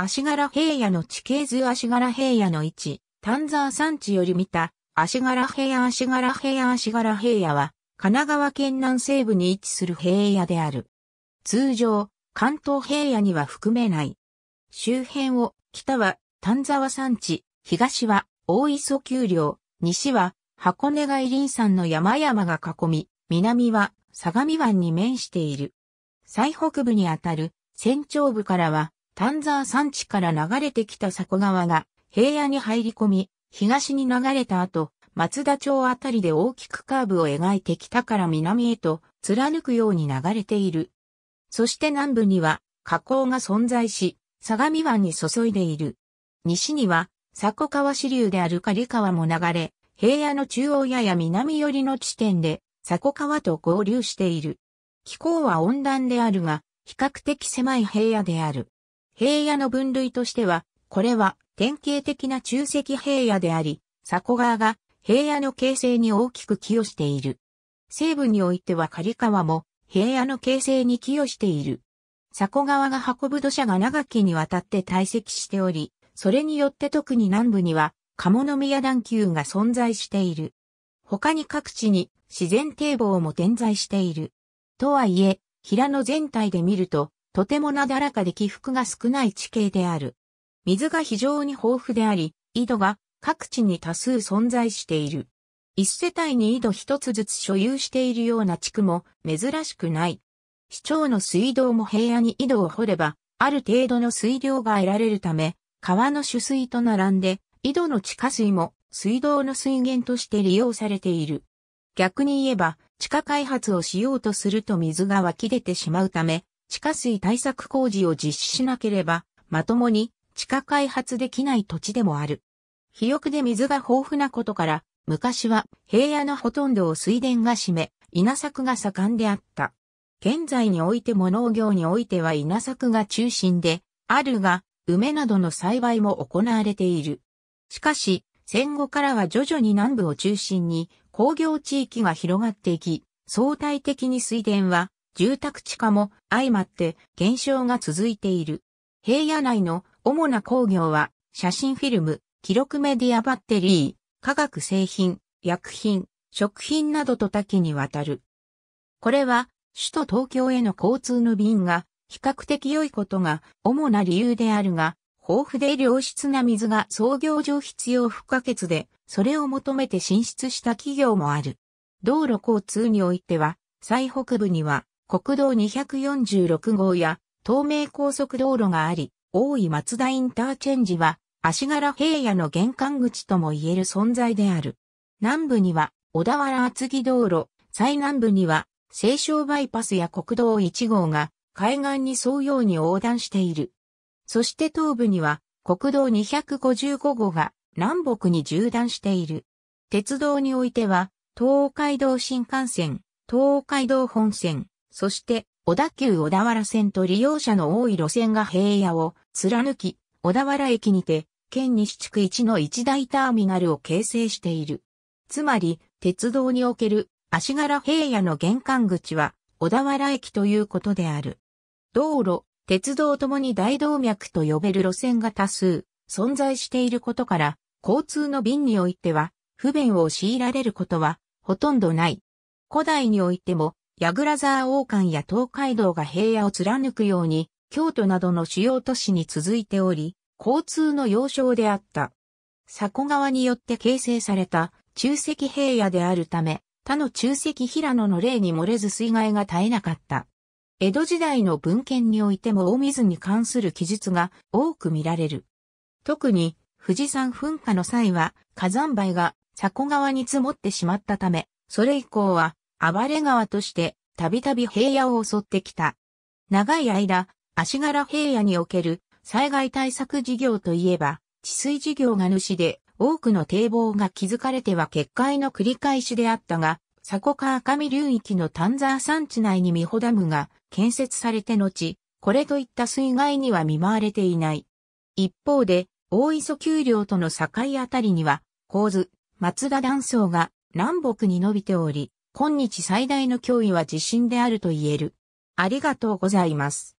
足柄平野の地形図足柄平野の位置、丹沢山地より見た、足柄平野足柄平野足柄平野は、神奈川県南西部に位置する平野である。通常、関東平野には含めない。周辺を、北は丹沢山地、東は大磯丘陵、西は箱根外林山の山々が囲み、南は相模湾に面している。最北部にあたる、山頂部からは、丹沢山地から流れてきた迫川が平野に入り込み、東に流れた後、松田町あたりで大きくカーブを描いて北から南へと貫くように流れている。そして南部には河口が存在し、相模湾に注いでいる。西には、迫川支流である狩川も流れ、平野の中央やや南寄りの地点で、迫川と合流している。気候は温暖であるが、比較的狭い平野である。平野の分類としては、これは典型的な中石平野であり、迫川が平野の形成に大きく寄与している。西部においては刈川も平野の形成に寄与している。迫川が運ぶ土砂が長きにわたって堆積しており、それによって特に南部には、鴨宮段丘が存在している。他に各地に自然堤防も点在している。とはいえ、平野全体で見ると、とてもなだらかで起伏が少ない地形である。水が非常に豊富であり、井戸が各地に多数存在している。一世帯に井戸一つずつ所有しているような地区も珍しくない。市長の水道も平野に井戸を掘れば、ある程度の水量が得られるため、川の取水と並んで、井戸の地下水も水道の水源として利用されている。逆に言えば、地下開発をしようとすると水が湧き出てしまうため、地下水対策工事を実施しなければ、まともに地下開発できない土地でもある。肥沃で水が豊富なことから、昔は平野のほとんどを水田が占め、稲作が盛んであった。現在においても農業においては稲作が中心で、あるが、梅などの栽培も行われている。しかし、戦後からは徐々に南部を中心に工業地域が広がっていき、相対的に水田は住宅地化も相まって減少が続いている。平野内の主な工業は、写真フィルム、記録メディアバッテリー、化学製品、薬品、食品などと多岐にわたる。これは、首都東京への交通の便が比較的良いことが主な理由であるが、豊富で良質な水が創業上必要不可欠で、それを求めて進出した企業もある。道路交通においては、最北部には国道246号や東名高速道路があり、大井松田インターチェンジは足柄平野の玄関口とも言える存在である。南部には小田原厚木道路、最南部には西湘バイパスや国道1号が海岸に沿うように横断している。そして東部には国道255号が南北に縦断している。鉄道においては東海道新幹線、東海道本線、そして、小田急小田原線と利用者の多い路線が平野を貫き、小田原駅にて、県西地区一の一大ターミナルを形成している。つまり、鉄道における足柄平野の玄関口は小田原駅ということである。道路、鉄道ともに大動脈と呼べる路線が多数存在していることから、交通の便においては不便を強いられることはほとんどない。古代においてもヤグラザー王冠や東海道が平野を貫くように、京都などの主要都市に続いており、交通の要衝であった。佐古川によって形成された中石平野であるため、他の中石平野の例に漏れず水害が絶えなかった。江戸時代の文献においても大水に関する記述が多く見られる。特に富士山噴火の際は火山灰が佐古川に積もってしまったため、それ以降は暴れ川としてたびたび平野を襲ってきた。長い間、足柄平野における災害対策事業といえば、治水事業が主で多くの堤防が築かれては決壊の繰り返しであったが、佐古川上流域の丹沢山地内に美穂ダムが建設されて後、これといった水害には見舞われていない。一方で、大磯丘陵との境あたりには、構図、松田断層が南北に伸びており、今日最大の脅威は地震であると言える。ありがとうございます。